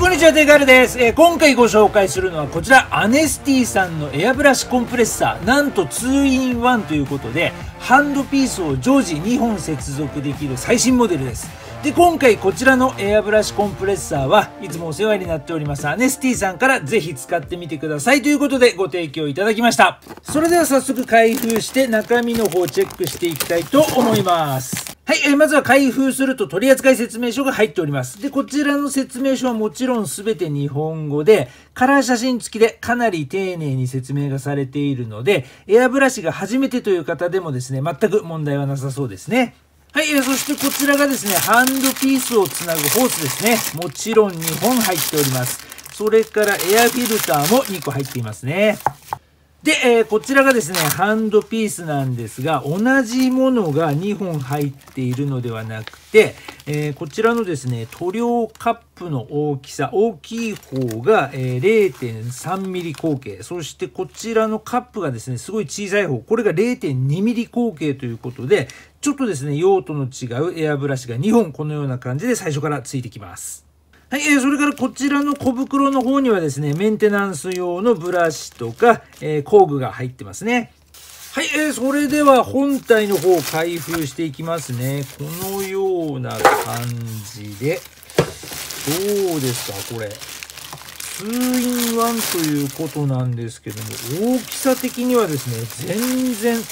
こんにちは、テガルです、えー、今回ご紹介するのはこちら、アネスティさんのエアブラシコンプレッサー、なんと 2in1 ということで、ハンドピースを常時2本接続できる最新モデルです。で、今回こちらのエアブラシコンプレッサーはいつもお世話になっておりますアネスティさんからぜひ使ってみてくださいということでご提供いただきました。それでは早速開封して中身の方をチェックしていきたいと思います。はい、えー、まずは開封すると取扱説明書が入っております。で、こちらの説明書はもちろん全て日本語で、カラー写真付きでかなり丁寧に説明がされているので、エアブラシが初めてという方でもですね、全く問題はなさそうですね。はい、えー、そしてこちらがですね、ハンドピースをつなぐホースですね。もちろん2本入っております。それからエアフィルターも2個入っていますね。で、えー、こちらがですね、ハンドピースなんですが、同じものが2本入っているのではなくて、えー、こちらのですね、塗料カップの大きさ、大きい方が、えー、0.3ミリ口径、そしてこちらのカップがですね、すごい小さい方、これが0.2ミリ口径ということで、ちょっとですね、用途の違うエアブラシが2本このような感じで最初からついてきます。はい、えー、それからこちらの小袋の方にはですね、メンテナンス用のブラシとか、えー、工具が入ってますね。はい、えー、それでは本体の方を開封していきますね。このような感じで、どうですか、これ。2 in 1ということなんですけども、大きさ的にはですね、全然普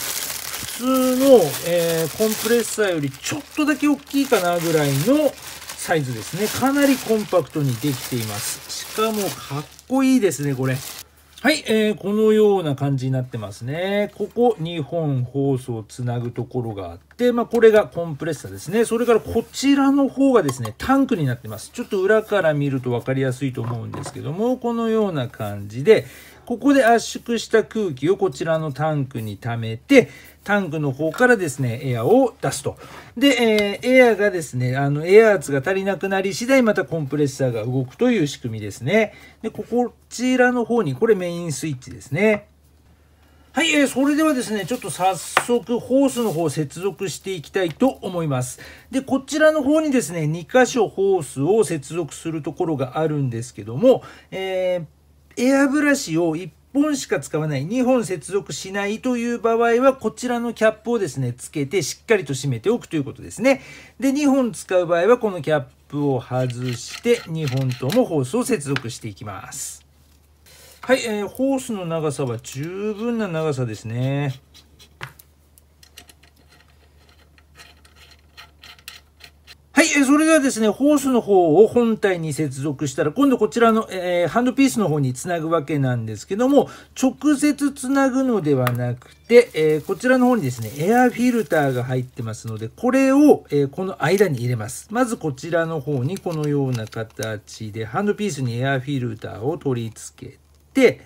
通の、えー、コンプレッサーよりちょっとだけ大きいかなぐらいのサイズですね。かなりコンパクトにできています。しかもかっこいいですね、これ。はい、えー、このような感じになってますね。ここ、2本ホースをつなぐところがあって、まあ、これがコンプレッサーですね。それからこちらの方がですね、タンクになってます。ちょっと裏から見ると分かりやすいと思うんですけども、このような感じで、ここで圧縮した空気をこちらのタンクに溜めて、タンクの方からですね、エアを出すと。で、えー、エアがですね、あの、エア圧が足りなくなり次第またコンプレッサーが動くという仕組みですね。で、こちらの方に、これメインスイッチですね。はい、えー、それではですね、ちょっと早速ホースの方接続していきたいと思います。で、こちらの方にですね、2箇所ホースを接続するところがあるんですけども、えーエアブラシを1本しか使わない2本接続しないという場合はこちらのキャップをですねつけてしっかりと締めておくということですねで2本使う場合はこのキャップを外して2本ともホースを接続していきますはい、えー、ホースの長さは十分な長さですねえそれではですね、ホースの方を本体に接続したら、今度こちらの、えー、ハンドピースの方につなぐわけなんですけども、直接つなぐのではなくて、えー、こちらの方にですね、エアフィルターが入ってますので、これを、えー、この間に入れます。まずこちらの方にこのような形で、ハンドピースにエアフィルターを取り付けて、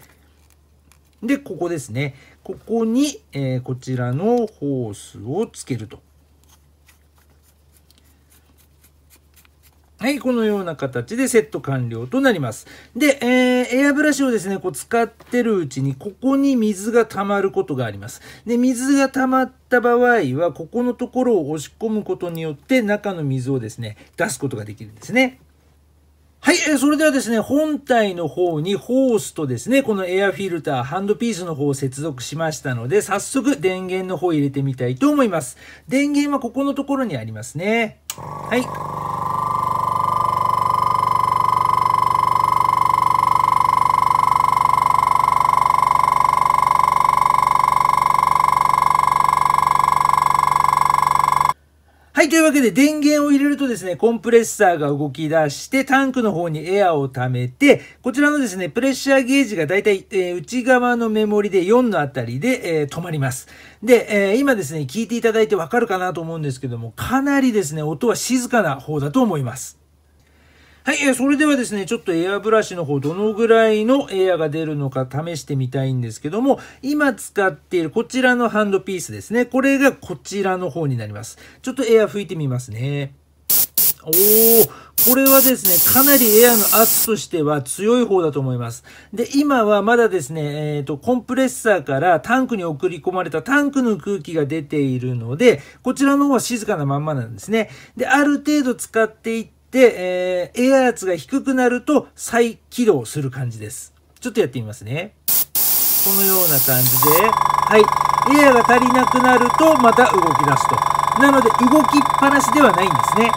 で、ここですね。ここに、えこちらのホースをつけると。はい、このような形でセット完了となります。で、えー、エアブラシをですね、こう使ってるうちに、ここに水が溜まることがあります。で、水が溜まった場合は、ここのところを押し込むことによって、中の水をですね、出すことができるんですね。はい、えー、それではですね、本体の方にホースとですね、このエアフィルター、ハンドピースの方を接続しましたので、早速電源の方を入れてみたいと思います。電源はここのところにありますね。はい。というわけで電源を入れるとですね、コンプレッサーが動き出して、タンクの方にエアを溜めて、こちらのですね、プレッシャーゲージがだいたい、え内側のメモリで4のあたりで、えー、止まります。で、えー、今ですね、聞いていただいてわかるかなと思うんですけども、かなりですね、音は静かな方だと思います。はい、えー、それではですね、ちょっとエアブラシの方、どのぐらいのエアが出るのか試してみたいんですけども、今使っているこちらのハンドピースですね。これがこちらの方になります。ちょっとエア吹いてみますね。おー、これはですね、かなりエアの圧としては強い方だと思います。で、今はまだですね、えっ、ー、と、コンプレッサーからタンクに送り込まれたタンクの空気が出ているので、こちらの方は静かなまんまなんですね。で、ある程度使っていって、で、えー、エア圧が低くなると再起動する感じです。ちょっとやってみますね。このような感じで、はい。エアが足りなくなるとまた動き出すと。なので動きっぱなしではないんですね。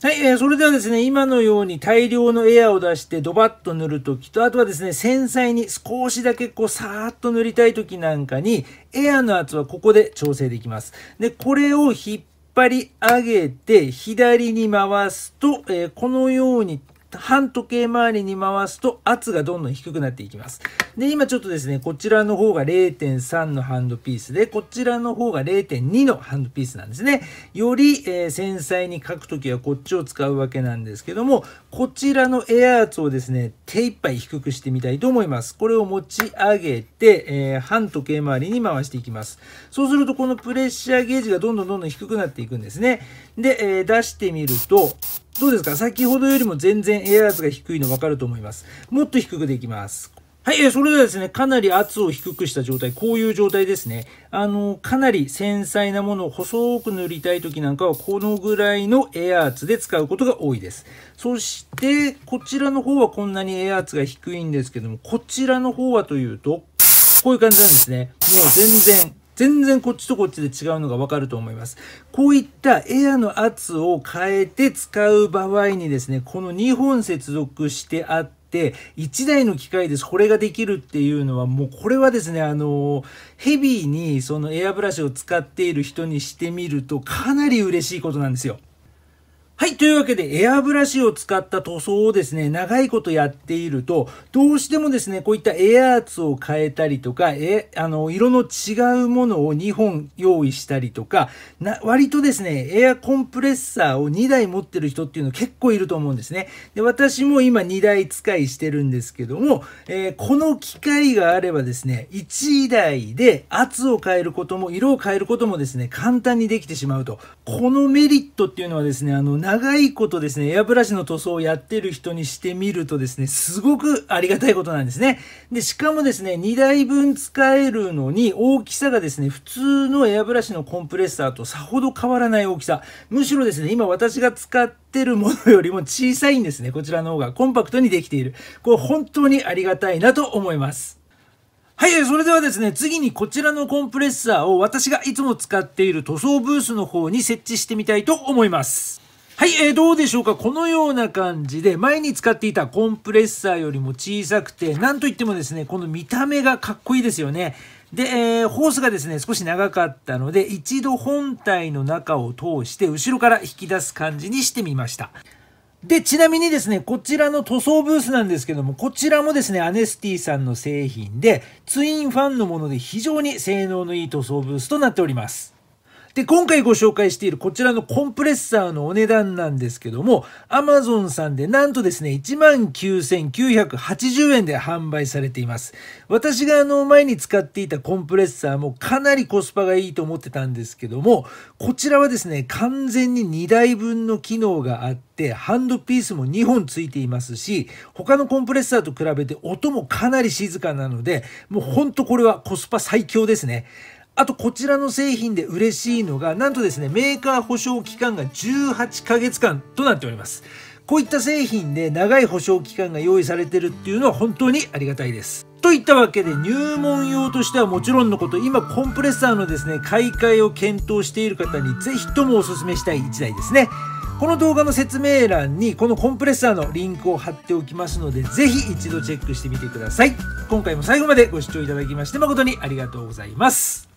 はい、えー、それではですね、今のように大量のエアを出してドバッと塗るときと、あとはですね、繊細に少しだけこう、さーっと塗りたいときなんかに、エアの圧はここで調整できます。で、これを引っ張り上げて左に回すと、えー、このように反時計回りに回すと圧がどんどん低くなっていきます。で、今ちょっとですね、こちらの方が0.3のハンドピースで、こちらの方が0.2のハンドピースなんですね。より、えー、繊細に書くときはこっちを使うわけなんですけども、こちらのエア圧をですね、手一杯低くしてみたいと思います。これを持ち上げて、えー、反時計回りに回していきます。そうすると、このプレッシャーゲージがどんどんどんどん低くなっていくんですね。で、えー、出してみると、どうですか先ほどよりも全然エア圧が低いの分かると思います。もっと低くできます。はい、それではですね、かなり圧を低くした状態、こういう状態ですね。あの、かなり繊細なものを細く塗りたい時なんかは、このぐらいのエア圧で使うことが多いです。そして、こちらの方はこんなにエア圧が低いんですけども、こちらの方はというと、こういう感じなんですね。もう全然全然こっちとこっちで違うのがわかると思います。こういったエアの圧を変えて使う場合にですね、この2本接続してあって、1台の機械ですこれができるっていうのはもうこれはですねあのヘビーにそのエアブラシを使っている人にしてみるとかなり嬉しいことなんですよ。はい。というわけで、エアブラシを使った塗装をですね、長いことやっていると、どうしてもですね、こういったエアーツを変えたりとか、え、あの、色の違うものを2本用意したりとか、な、割とですね、エアコンプレッサーを2台持ってる人っていうの結構いると思うんですね。で、私も今2台使いしてるんですけども、えー、この機械があればですね、1台で圧を変えることも、色を変えることもですね、簡単にできてしまうと。このメリットっていうのはですね、あの、長いことですね、エアブラシの塗装をやってる人にしてみるとですね、すごくありがたいことなんですね。で、しかもですね、2台分使えるのに大きさがですね、普通のエアブラシのコンプレッサーとさほど変わらない大きさ。むしろですね、今私が使ってるものよりも小さいんですね。こちらの方がコンパクトにできている。これ本当にありがたいなと思います。はい、それではですね、次にこちらのコンプレッサーを私がいつも使っている塗装ブースの方に設置してみたいと思います。はい、えー、どうでしょうかこのような感じで、前に使っていたコンプレッサーよりも小さくて、なんといってもですね、この見た目がかっこいいですよね。で、えー、ホースがですね、少し長かったので、一度本体の中を通して、後ろから引き出す感じにしてみました。で、ちなみにですね、こちらの塗装ブースなんですけども、こちらもですね、アネスティさんの製品で、ツインファンのもので非常に性能のいい塗装ブースとなっております。で、今回ご紹介しているこちらのコンプレッサーのお値段なんですけども、Amazon さんでなんとですね、19,980円で販売されています。私があの、前に使っていたコンプレッサーもかなりコスパがいいと思ってたんですけども、こちらはですね、完全に2台分の機能があって、ハンドピースも2本ついていますし、他のコンプレッサーと比べて音もかなり静かなので、もうほんとこれはコスパ最強ですね。あとこちらの製品で嬉しいのが、なんとですね、メーカー保証期間が18ヶ月間となっております。こういった製品で長い保証期間が用意されてるっていうのは本当にありがたいです。といったわけで入門用としてはもちろんのこと今コンプレッサーのですね買い替えを検討している方にぜひともおすすめしたい1台ですねこの動画の説明欄にこのコンプレッサーのリンクを貼っておきますのでぜひ一度チェックしてみてください今回も最後までご視聴いただきまして誠にありがとうございます